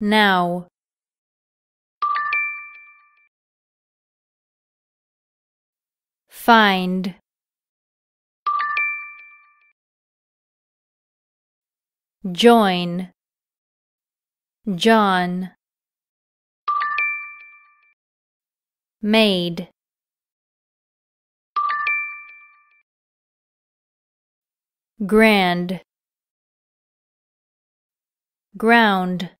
now find join John made grand ground